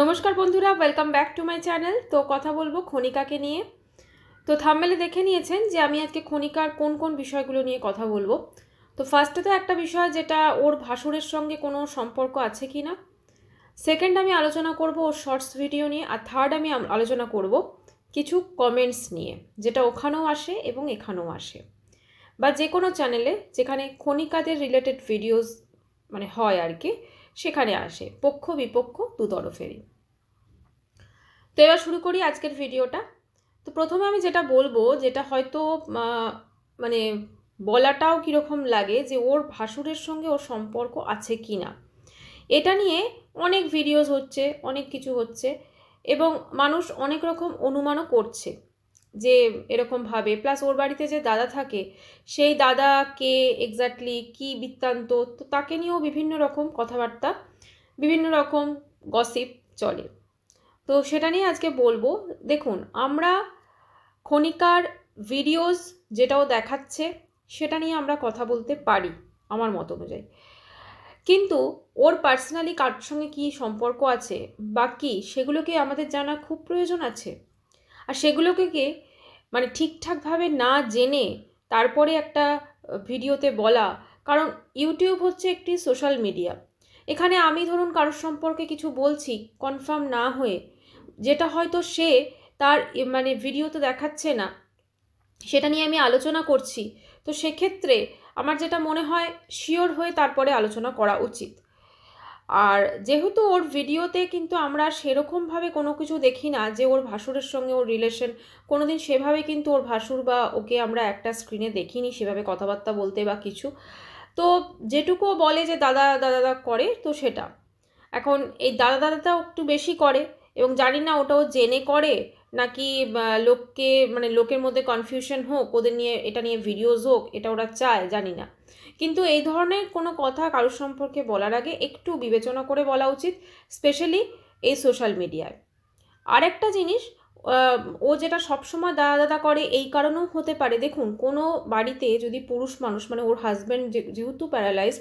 নমস্কার বন্ধুরা welcome back to my channel তো কথা বলবো খনিকাকে নিয়ে তো থাম্বেলে দেখে নিয়েছেন যে আমি আজকে খনিকার কোন কোন বিষয়গুলো নিয়ে কথা বলবো তো ফার্স্টে তো একটা বিষয় যেটা ওর ভাসুরের সঙ্গে কোনো সম্পর্ক আছে কি না সেকেন্ড আমি আলোচনা করব ওর শর্টস ভিডিও নিয়ে আর থার্ড আমি আলোচনা করব কিছু কমেন্টস নিয়ে যেটা ওখানেও আসে এবং এখানেও আসে বা যে কোনো চ্যানেলে যেখানে খনিকাদের রিলেটেড ভিডিওস মানে হয় আর কি সেখানে আসে পক্ষ বিপক্ষ দু তরফেরই তো এবার শুরু করি আজকের ভিডিওটা তো প্রথমে আমি যেটা বলবো যেটা হয়তো মানে বলাটাও কীরকম লাগে যে ওর ভাসুরের সঙ্গে ওর সম্পর্ক আছে কি না এটা নিয়ে অনেক ভিডিওস হচ্ছে অনেক কিছু হচ্ছে এবং মানুষ অনেক রকম অনুমানও করছে যে এরকমভাবে প্লাস ওর বাড়িতে যে দাদা থাকে সেই দাদা কে এক্স্যাক্টলি কি বৃত্তান্ত তো তাকে নিয়েও বিভিন্ন রকম কথাবার্তা বিভিন্ন রকম গসিপ চলে তো সেটা নিয়ে আজকে বলবো দেখুন আমরা ক্ষণিকার ভিডিওস যেটাও দেখাচ্ছে সেটা নিয়ে আমরা কথা বলতে পারি আমার মত অনুযায়ী কিন্তু ওর পার্সোনালি কার সঙ্গে কী সম্পর্ক আছে বা কী সেগুলোকে আমাদের জানা খুব প্রয়োজন আছে আর সেগুলোকে কে মানে ঠিকঠাকভাবে না জেনে তারপরে একটা ভিডিওতে বলা কারণ ইউটিউব হচ্ছে একটি সোশ্যাল মিডিয়া এখানে আমি ধরুন কারোর সম্পর্কে কিছু বলছি কনফার্ম না হয়ে যেটা হয়তো সে তার মানে ভিডিওতে দেখাচ্ছে না সেটা নিয়ে আমি আলোচনা করছি তো সেক্ষেত্রে আমার যেটা মনে হয় শিওর হয়ে তারপরে আলোচনা করা উচিত আর যেহেতু ওর ভিডিওতে কিন্তু আমরা সেরকমভাবে কোনো কিছু দেখি না যে ওর ভাসুরের সঙ্গে ওর রিলেশন কোনো দিন সেভাবে কিন্তু ওর ভাসুর বা ওকে আমরা একটা স্ক্রিনে দেখিনি সেভাবে কথাবার্তা বলতে বা কিছু তো যেটুকু বলে যে দাদা দাদা করে তো সেটা এখন এই দাদা দাদাটাও একটু বেশি করে এবং জানি না ওটাও জেনে করে নাকি লোককে মানে লোকের মধ্যে কনফিউশন হোক ওদের নিয়ে এটা নিয়ে ভিডিওজ হোক এটা ওরা চায় জানি না কিন্তু এই ধরনের কোনো কথা কারোর সম্পর্কে বলার আগে একটু বিবেচনা করে বলা উচিত স্পেশালি এই সোশ্যাল মিডিয়ায় আরেকটা জিনিস ও যেটা সবসময় দাদা দাদা করে এই কারণেও হতে পারে দেখুন কোনো বাড়িতে যদি পুরুষ মানুষ মানে ওর হাজব্যান্ড যেহেতু প্যারালাইজ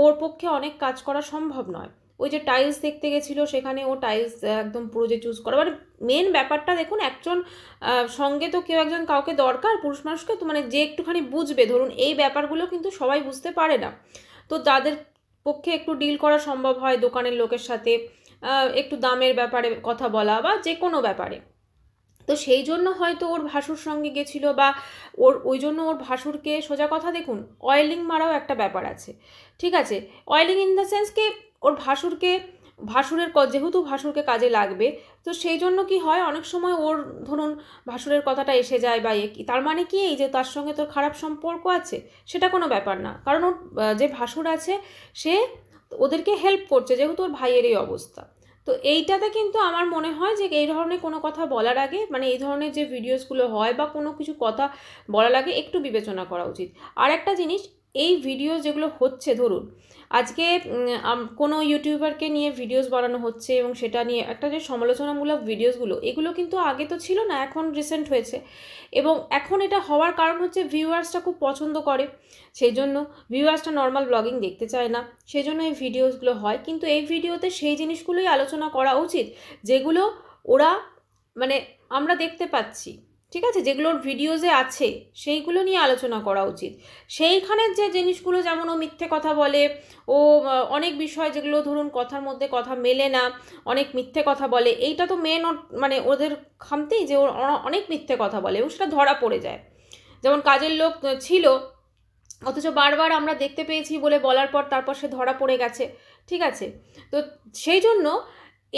ওর পক্ষে অনেক কাজ করা সম্ভব নয় ওই যে টাইলস দেখতে গেছিলো সেখানে ও টাইলস একদম পুরো যে চুজ করা মানে মেন ব্যাপারটা দেখুন একজন সঙ্গে তো কেউ একজন কাউকে দরকার পুরুষ মানুষকে তো মানে যে একটুখানি বুঝবে ধরুন এই ব্যাপারগুলো কিন্তু সবাই বুঝতে পারে না তো তাদের পক্ষে একটু ডিল করা সম্ভব হয় দোকানের লোকের সাথে একটু দামের ব্যাপারে কথা বলা বা যে কোনো ব্যাপারে তো সেই জন্য হয়তো ওর ভাসুর সঙ্গে গেছিল বা ওর ওই জন্য ওর ভাসুরকে সোজা কথা দেখুন অয়েলিং মারাও একটা ব্যাপার আছে ঠিক আছে অয়েলিং ইন দ্য সেন্স কি ওর ভাসুরকে ভাসুরের যেহেতু ভাসুরকে কাজে লাগবে তো সেই জন্য কি হয় অনেক সময় ওর ধরুন ভাসুরের কথাটা এসে যায় বা এ কি তার মানে কি এই যে তার সঙ্গে তোর খারাপ সম্পর্ক আছে সেটা কোনো ব্যাপার না কারণ ওর যে ভাসুর আছে সে ওদেরকে হেল্প করছে যেহেতু ওর ভাইয়ের এই অবস্থা তো এইটাতে কিন্তু আমার মনে হয় যে এই ধরনের কোনো কথা বলার আগে মানে এই ধরনের যে ভিডিওসগুলো হয় বা কোনো কিছু কথা বলার আগে একটু বিবেচনা করা উচিত আর একটা জিনিস এই ভিডিও যেগুলো হচ্ছে ধরুন আজকে কোনো ইউটিউবারকে নিয়ে ভিডিওস বানানো হচ্ছে এবং সেটা নিয়ে একটা যে সমালোচনামূলক ভিডিওসগুলো এগুলো কিন্তু আগে তো ছিল না এখন রিসেন্ট হয়েছে এবং এখন এটা হওয়ার কারণ হচ্ছে ভিউয়ার্সটা খুব পছন্দ করে সেই জন্য ভিউয়ার্সটা নর্মাল ব্লগিং দেখতে চায় না সেই জন্য এই ভিডিওসগুলো হয় কিন্তু এই ভিডিওতে সেই জিনিসগুলোই আলোচনা করা উচিত যেগুলো ওরা মানে আমরা দেখতে পাচ্ছি ঠিক আছে যেগুলোর ভিডিওজে আছে সেইগুলো নিয়ে আলোচনা করা উচিত সেইখানের যে জিনিসগুলো যেমন ও মিথ্যে কথা বলে ও অনেক বিষয় যেগুলো ধরুন কথার মধ্যে কথা মেলে না অনেক মিথ্যে কথা বলে এইটা তো মেন মানে ওদের খামতেই যে ও অনেক মিথ্যে কথা বলে এবং সেটা ধরা পড়ে যায় যেমন কাজের লোক ছিল অথচ বারবার আমরা দেখতে পেয়েছি বলে বলার পর তারপর সে ধরা পড়ে গেছে ঠিক আছে তো সেই জন্য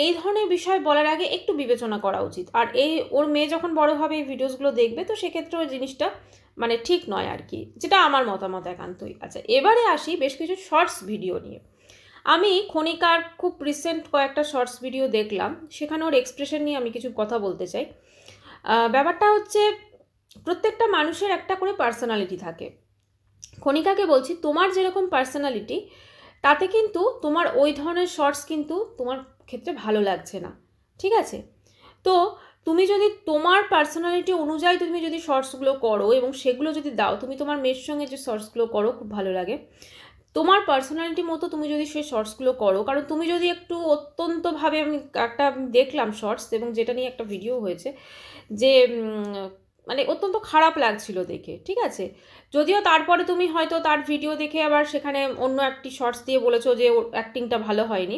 এই ধরনের বিষয় বলার আগে একটু বিবেচনা করা উচিত আর এই ওর মেয়ে যখন বড় হবে এই ভিডিওসগুলো দেখবে তো সেক্ষেত্রে ওই জিনিসটা মানে ঠিক নয় আর কি যেটা আমার মতামত একান্তই আচ্ছা এবারে আসি বেশ কিছু শর্টস ভিডিও নিয়ে আমি খনিকার খুব রিসেন্ট কয়েকটা শর্টস ভিডিও দেখলাম সেখানে ওর এক্সপ্রেশন নিয়ে আমি কিছু কথা বলতে চাই ব্যাপারটা হচ্ছে প্রত্যেকটা মানুষের একটা করে পার্সোনালিটি থাকে খনিকাকে বলছি তোমার যেরকম পার্সোনালিটি তাতে কিন্তু তোমার ওই ধরনের শর্টস কিন্তু তোমার ক্ষেত্রে ভালো লাগছে না ঠিক আছে তো তুমি যদি তোমার পার্সোনালিটি অনুযায়ী তুমি যদি শর্টসগুলো করো এবং সেগুলো যদি দাও তুমি তোমার মেয়ের সঙ্গে যে শর্টসগুলো করো খুব ভালো লাগে তোমার পার্সোনালিটি মতো তুমি যদি সেই শর্টসগুলো করো কারণ তুমি যদি একটু অত্যন্তভাবে আমি একটা দেখলাম শর্টস এবং যেটা নিয়ে একটা ভিডিও হয়েছে যে মানে অত্যন্ত খারাপ লাগছিল দেখে ঠিক আছে যদিও তারপরে তুমি হয়তো তার ভিডিও দেখে আবার সেখানে অন্য একটি শর্টস দিয়ে বলেছো যে ওর অ্যাক্টিংটা ভালো হয়নি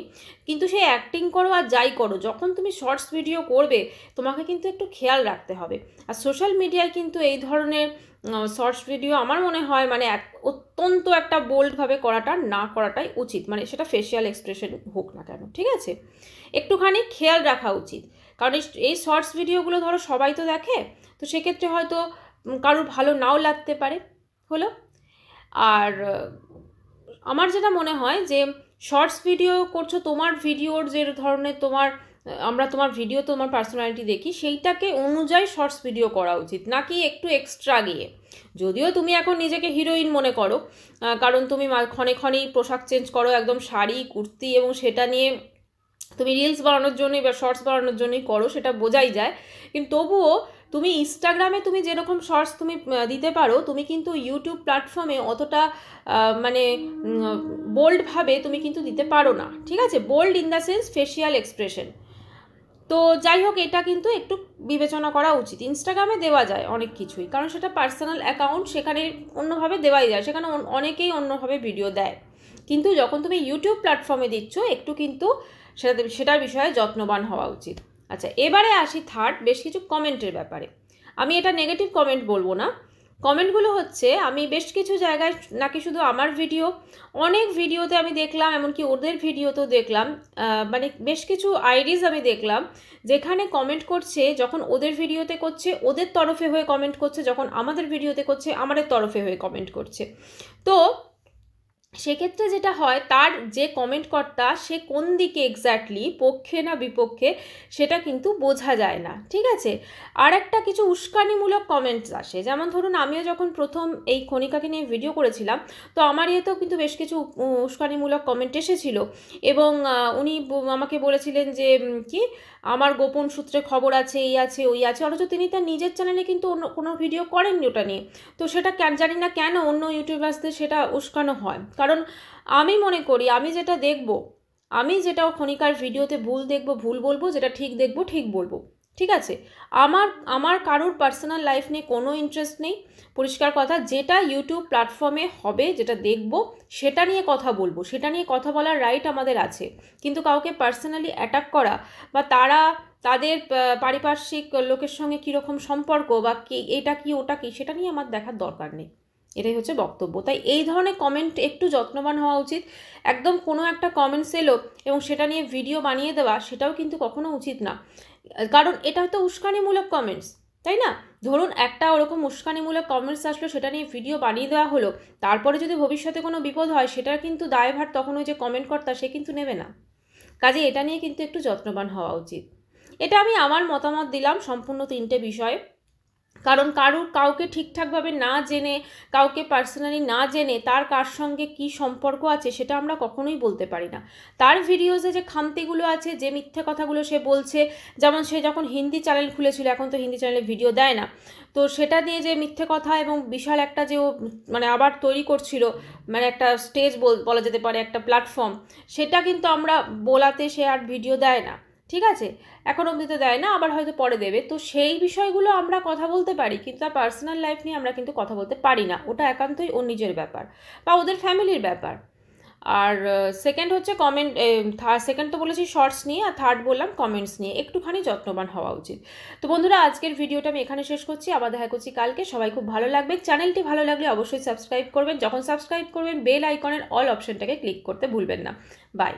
কিন্তু সে অ্যাক্টিং করো আর যাই করো যখন তুমি শর্টস ভিডিও করবে তোমাকে কিন্তু একটু খেয়াল রাখতে হবে আর সোশ্যাল মিডিয়ায় কিন্তু এই ধরনের শর্টস ভিডিও আমার মনে হয় মানে এক অত্যন্ত একটা বোল্ডভাবে করাটা না করাটাই উচিত মানে সেটা ফেশিয়াল এক্সপ্রেশন হোক না কেন ঠিক আছে একটুখানি খেয়াল রাখা উচিত কারণ এই শর্টস ভিডিওগুলো ধরো সবাই তো দেখে তো সেক্ষেত্রে হয়তো কারোর ভালো নাও লাগতে পারে হলো আর আমার যেটা মনে হয় যে শর্টস ভিডিও করছো তোমার ভিডিওর যে ধরনের তোমার আমরা তোমার ভিডিও তোমার পার্সোনালিটি দেখি সেইটাকে অনুযায়ী শর্টস ভিডিও করা উচিত নাকি একটু এক্সট্রা গিয়ে যদিও তুমি এখন নিজেকে হিরোইন মনে করো কারণ তুমি ক্ষণে ক্ষণেই পোশাক চেঞ্জ করো একদম শাড়ি কুর্তি এবং সেটা নিয়ে তুমি রিলস বানানোর জন্যই বা শর্টস বানানোর জন্যই করো সেটা বোঝাই যায় কিন্তু তবুও তুমি ইনস্টাগ্রামে তুমি যেরকম শর্টস তুমি দিতে পারো তুমি কিন্তু ইউটিউব প্ল্যাটফর্মে অতটা মানে বোল্ডভাবে তুমি কিন্তু দিতে পারো না ঠিক আছে bold in the sense facial expression তো যাই হোক এটা কিন্তু একটু বিবেচনা করা উচিত ইনস্টাগ্রামে দেওয়া যায় অনেক কিছুই কারণ সেটা পার্সোনাল অ্যাকাউন্ট সেখানে অন্যভাবে দেওয়াই যায় সেখানে অনেকেই অন্যভাবে ভিডিও দেয় কিন্তু যখন তুমি ইউটিউব প্ল্যাটফর্মে দিচ্ছ একটু কিন্তু সেটা সেটার বিষয়ে যত্নবান হওয়া উচিত আচ্ছা এবারে আসি থার্ড বেশ কিছু কমেন্টের ব্যাপারে আমি এটা নেগেটিভ কমেন্ট বলবো না কমেন্টগুলো হচ্ছে আমি বেশ কিছু জায়গায় নাকি শুধু আমার ভিডিও অনেক ভিডিওতে আমি দেখলাম এমনকি ওদের ভিডিওতেও দেখলাম মানে বেশ কিছু আইডিজ আমি দেখলাম যেখানে কমেন্ট করছে যখন ওদের ভিডিওতে করছে ওদের তরফে হয়ে কমেন্ট করছে যখন আমাদের ভিডিওতে করছে আমাদের তরফে হয়ে কমেন্ট করছে তো সেক্ষেত্রে যেটা হয় তার যে কমেন্টকর্তা সে কোন দিকে এক্স্যাক্টলি পক্ষে না বিপক্ষে সেটা কিন্তু বোঝা যায় না ঠিক আছে আর একটা কিছু উস্কানিমূলক কমেন্টস আসে যেমন ধরুন আমিও যখন প্রথম এই খনিকাকে নিয়ে ভিডিও করেছিলাম তো আমার ইয়েতেও কিন্তু বেশ কিছু উস্কানিমূলক কমেন্ট এসেছিল এবং উনি আমাকে বলেছিলেন যে কি আমার গোপন সূত্রে খবর আছে এই আছে ওই আছে অথচ তিনি তার নিজের চ্যানেলে কিন্তু অন্য কোনো ভিডিও করেননি ওটা নিয়ে তো সেটা জানি না কেন অন্য ইউটিউবার্সদের সেটা উস্কানো হয় কারণ কারণ আমি মনে করি আমি যেটা দেখব আমি যেটা খনিকার ভিডিওতে ভুল দেখব ভুল বলবো যেটা ঠিক দেখব ঠিক বলবো ঠিক আছে আমার আমার কারোর পার্সোনাল লাইফ নিয়ে কোনো ইন্টারেস্ট নেই পরিষ্কার কথা যেটা ইউটিউব প্ল্যাটফর্মে হবে যেটা দেখব সেটা নিয়ে কথা বলবো সেটা নিয়ে কথা বলার রাইট আমাদের আছে কিন্তু কাউকে পার্সোনালি অ্যাটাক করা বা তারা তাদের পারিপার্শ্বিক লোকের সঙ্গে কীরকম সম্পর্ক বা কি এটা কি ওটা কি সেটা নিয়ে আমার দেখার দরকার নেই এটাই হচ্ছে বক্তব্য তাই এই ধরনের কমেন্ট একটু যত্নবান হওয়া উচিত একদম কোনো একটা কমেন্টস এলো এবং সেটা নিয়ে ভিডিও বানিয়ে দেওয়া সেটাও কিন্তু কখনো উচিত না কারণ এটা তো উস্কানিমূলক কমেন্টস তাই না ধরুন একটা ওরকম উস্কানিমূলক কমেন্টস আসলো সেটা নিয়ে ভিডিও বানিয়ে দেওয়া হলো তারপরে যদি ভবিষ্যতে কোনো বিপদ হয় সেটার কিন্তু দায়ভার তখন ওই যে কমেন্ট কর্তা সে কিন্তু নেবে না কাজে এটা নিয়ে কিন্তু একটু যত্নবান হওয়া উচিত এটা আমি আমার মতামত দিলাম সম্পূর্ণ তিনটে বিষয়ে কারণ কারুর কাউকে ঠিকঠাকভাবে না জেনে কাউকে পার্সোনালি না জেনে তার কার সঙ্গে কি সম্পর্ক আছে সেটা আমরা কখনোই বলতে পারি না তার ভিডিওসে যে খামতিগুলো আছে যে মিথ্যে কথাগুলো সে বলছে যেমন সে যখন হিন্দি চ্যানেল খুলেছিল এখন তো হিন্দি চ্যানেলে ভিডিও দেয় না তো সেটা দিয়ে যে মিথ্যে কথা এবং বিশাল একটা যে ও মানে আবার তৈরি করছিল মানে একটা স্টেজ বলা যেতে পারে একটা প্ল্যাটফর্ম সেটা কিন্তু আমরা বলাতে সে আর ভিডিও দেয় না ঠিক আছে এখন অবধি তো দেয় না আবার হয়তো পরে দেবে তো সেই বিষয়গুলো আমরা কথা বলতে পারি কিন্তু তার পার্সোনাল লাইফ নিয়ে আমরা কিন্তু কথা বলতে পারি না ওটা একান্তই ওর নিজের ব্যাপার বা ওদের ফ্যামিলির ব্যাপার আর সেকেন্ড হচ্ছে কমেন্ট থার্ড সেকেন্ড তো বলেছি শর্টস নিয়ে আর থার্ড বললাম কমেন্টস নিয়ে একটুখানি যত্নবান হওয়া উচিত তো বন্ধুরা আজকের ভিডিওটা আমি এখানে শেষ করছি আবার দেখা করছি কালকে সবাই খুব ভালো লাগবে চ্যানেলটি ভালো লাগলে অবশ্যই সাবস্ক্রাইব করবেন যখন সাবস্ক্রাইব করবেন বেল আইকনের অল অপশনটাকে ক্লিক করতে ভুলবেন না বাই